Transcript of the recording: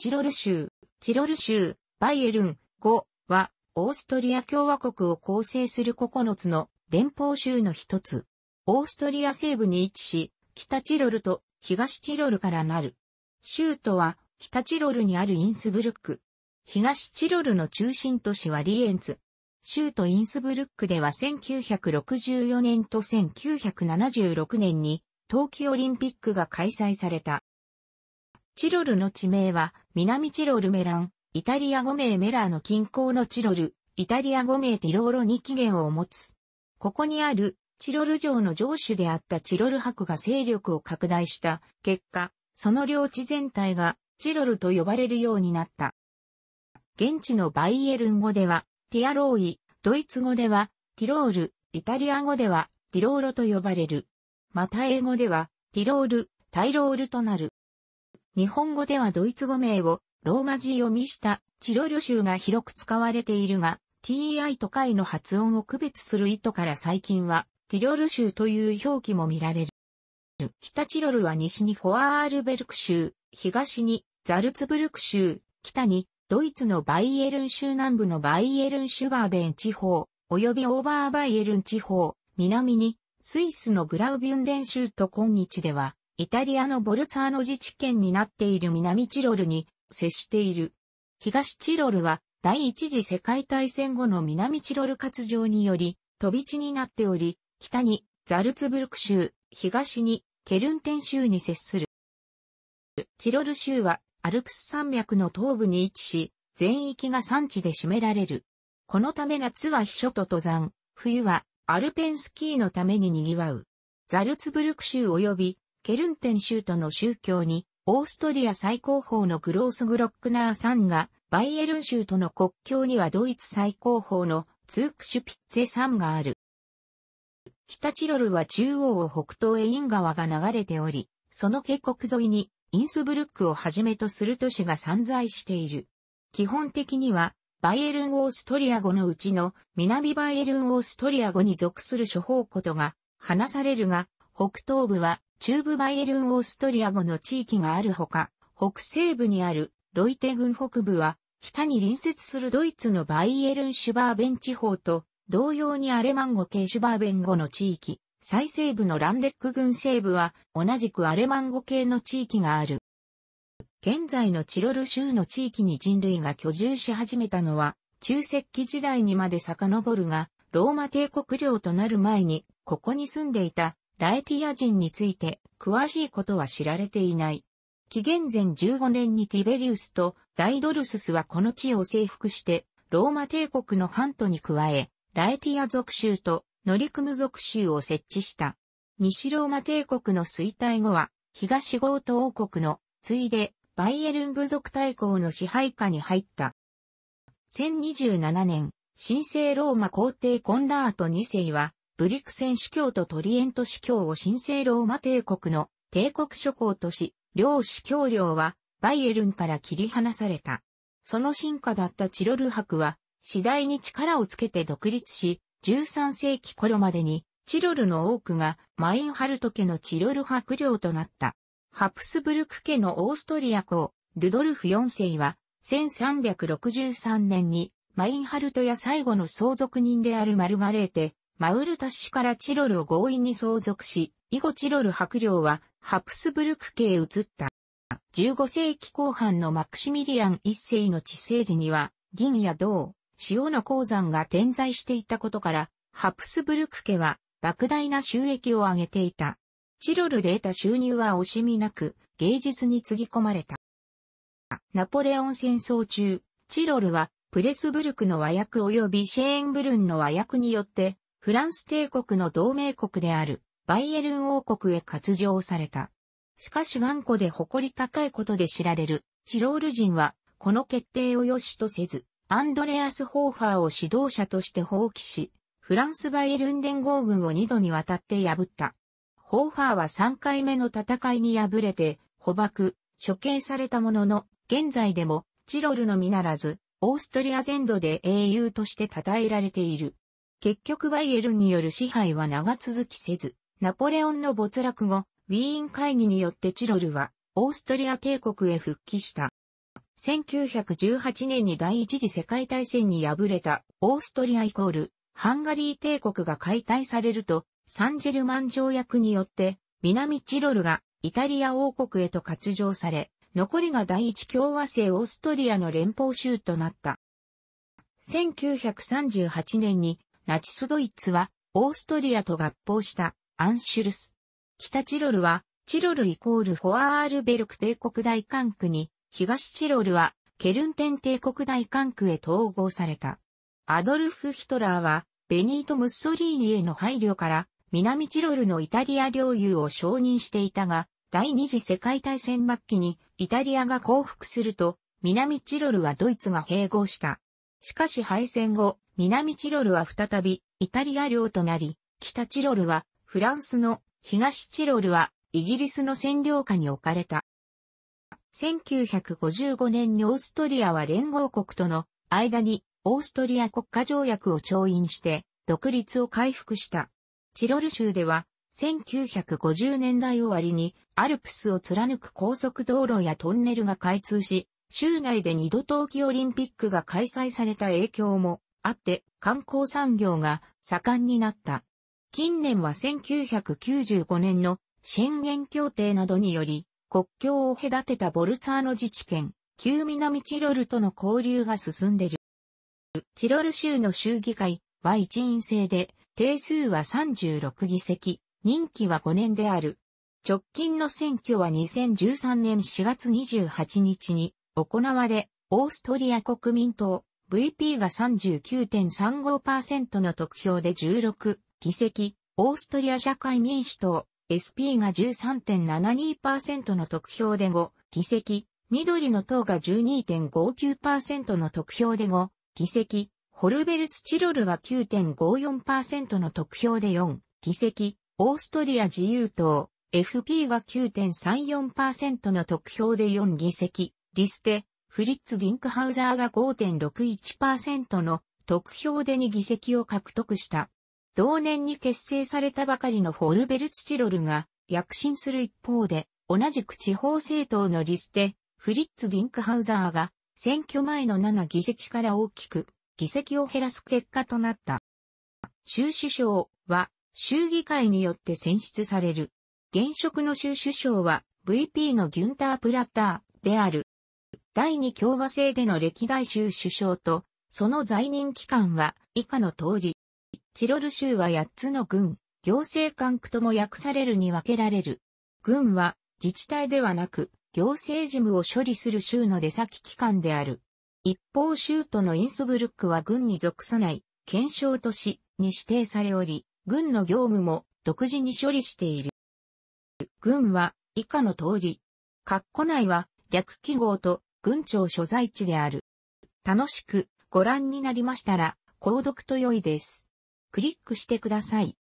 チロル州、チロル州、バイエルン、5は、オーストリア共和国を構成する9つの連邦州の一つ。オーストリア西部に位置し、北チロルと東チロルからなる。州都は、北チロルにあるインスブルック。東チロルの中心都市はリエンツ。州都インスブルックでは1964年と1976年に冬季オリンピックが開催された。チロルの地名は、南チロルメラン、イタリア語名メラーの近郊のチロル、イタリア語名ティローロに起源を持つ。ここにある、チロル城の城主であったチロル博が勢力を拡大した結果、その領地全体がチロルと呼ばれるようになった。現地のバイエルン語では、ティアローイ、ドイツ語では、ティロール、イタリア語では、ティローロと呼ばれる。また英語では、ティロール、タイロールとなる。日本語ではドイツ語名をローマ字読みしたチロル州が広く使われているが、TI と会の発音を区別する意図から最近はティロル州という表記も見られる。北チロルは西にホアールベルク州、東にザルツブルク州、北にドイツのバイエルン州南部のバイエルンシュバーベン地方、及びオーバーバイエルン地方、南にスイスのグラウビュンデン州と今日ではイタリアのボルツァーノ自治県になっている南チロルに接している。東チロルは第一次世界大戦後の南チロル活動により飛び地になっており、北にザルツブルク州、東にケルンテン州に接する。チロル州はアルプス山脈の東部に位置し、全域が山地で占められる。このため夏は秘書と登山、冬はアルペンスキーのために賑わう。ザルツブルク州及びケルンテン州との宗教に、オーストリア最高峰のグロースグロックナー山が、バイエルン州との国境にはドイツ最高峰のツークシュピッツェ山がある。北チロルは中央を北東へイン川が流れており、その渓谷沿いにインスブルックをはじめとする都市が散在している。基本的には、バイエルン・オーストリア語のうちの南バイエルン・オーストリア語に属する諸方ことが話されるが、北東部は中部バイエルン・オーストリア語の地域があるほか、北西部にあるロイテ郡北部は、北に隣接するドイツのバイエルン・シュバーベン地方と、同様にアレマン語系シュバーベン語の地域、最西部のランデック郡西部は、同じくアレマン語系の地域がある。現在のチロル州の地域に人類が居住し始めたのは、中石器時代にまで遡るが、ローマ帝国領となる前に、ここに住んでいたラエティア人について詳しいことは知られていない。紀元前15年にティベリウスとダイドルススはこの地を征服して、ローマ帝国のントに加え、ラエティア属州とノリクム属州を設置した。西ローマ帝国の衰退後は、東ゴート王国の、ついで、バイエルン部族大公の支配下に入った。1027年、神聖ローマ皇帝コンラート2世は、ブリクセン司教とトリエント司教を神聖ローマ帝国の帝国諸侯とし、両司教領はバイエルンから切り離された。その進化だったチロル博は次第に力をつけて独立し、13世紀頃までにチロルの多くがマインハルト家のチロル博領となった。ハプスブルク家のオーストリア公、ルドルフ4世は、1363年にマインハルトや最後の相続人であるマルガレーテ、マウルタッシュからチロルを強引に相続し、以後チロル伯領はハプスブルク家へ移った。15世紀後半のマクシミリアン一世の治世時には、銀や銅、塩の鉱山が点在していたことから、ハプスブルク家は莫大な収益を上げていた。チロルで得た収入は惜しみなく、芸術につぎ込まれた。ナポレオン戦争中、チロルはプレスブルクの和訳及びシェーンブルンの和訳によってフランス帝国の同盟国であるバイエルン王国へ割譲された。しかし頑固で誇り高いことで知られるチロール人はこの決定を良しとせず、アンドレアス・ホーファーを指導者として放棄し、フランスバイエルン連合軍を二度にわたって破った。ホーファーは三回目の戦いに敗れて、捕獲、処刑されたものの、現在でも、チロルのみならず、オーストリア全土で英雄として称えられている。結局バイエルンによる支配は長続きせず、ナポレオンの没落後、ウィーン会議によってチロルは、オーストリア帝国へ復帰した。1918年に第一次世界大戦に敗れたオーストリアイコール、ハンガリー帝国が解体されると、サンジェルマン条約によって、南チロルがイタリア王国へと割譲され、残りが第一共和制オーストリアの連邦州となった。1938年にナチスドイツは、オーストリアと合併したアンシュルス。北チロルは、チロルイコールフォアールベルク帝国大管区に、東チロルは、ケルンテン帝国大管区へ統合された。アドルフ・ヒトラーは、ベニート・ムッソリーニへの配慮から、南チロルのイタリア領有を承認していたが、第二次世界大戦末期にイタリアが降伏すると、南チロルはドイツが併合した。しかし敗戦後、南チロルは再びイタリア領となり、北チロルはフランスの、東チロルはイギリスの占領下に置かれた。1955年にオーストリアは連合国との間にオーストリア国家条約を調印して独立を回復した。チロル州では1950年代終わりにアルプスを貫く高速道路やトンネルが開通し、州内で二度冬季オリンピックが開催された影響もあって観光産業が盛んになった。近年は1995年の宣言協定などにより、国境を隔てたボルツァーノ自治権、旧南チロルとの交流が進んでいる。チロル州の州議会は一員制で、定数は36議席、任期は5年である。直近の選挙は2013年4月28日に行われ、オーストリア国民党、VP が39.35%の得票で16議席、オーストリア社会民主党、SP が13.72%の得票で5議席、緑の党が12.59%の得票で5議席、ホルベルツ・チロルが9.54%の得票で4議席、オーストリア自由党、FP が9.34%の得票で4議席、リステ、フリッツ・ディンクハウザーが5.61%の得票で2議席を獲得した。同年に結成されたばかりのフォルベルツ・チロルが躍進する一方で、同じく地方政党のリステ、フリッツ・ディンクハウザーが選挙前の7議席から大きく議席を減らす結果となった。州首相は州議会によって選出される。現職の州首相は VP のギュンター・プラッターである。第二共和制での歴代州首相と、その在任期間は以下の通り。チロル州は8つの郡、行政管区とも訳されるに分けられる。郡は自治体ではなく、行政事務を処理する州の出先機関である。一方州都のインスブルックは郡に属さない、検証都市に指定されおり、郡の業務も独自に処理している。軍は以下の通り。括弧内は略記号と群庁所在地である。楽しくご覧になりましたら、購読と良いです。クリックしてください。